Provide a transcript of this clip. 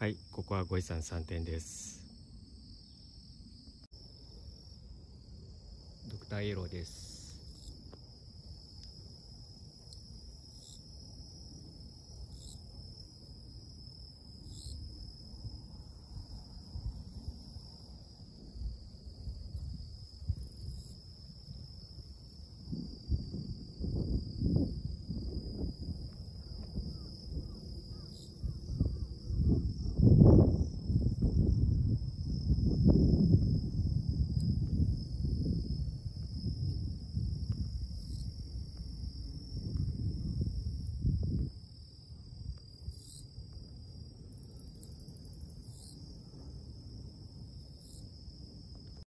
はいここはご遺産三点ですドクターイエローです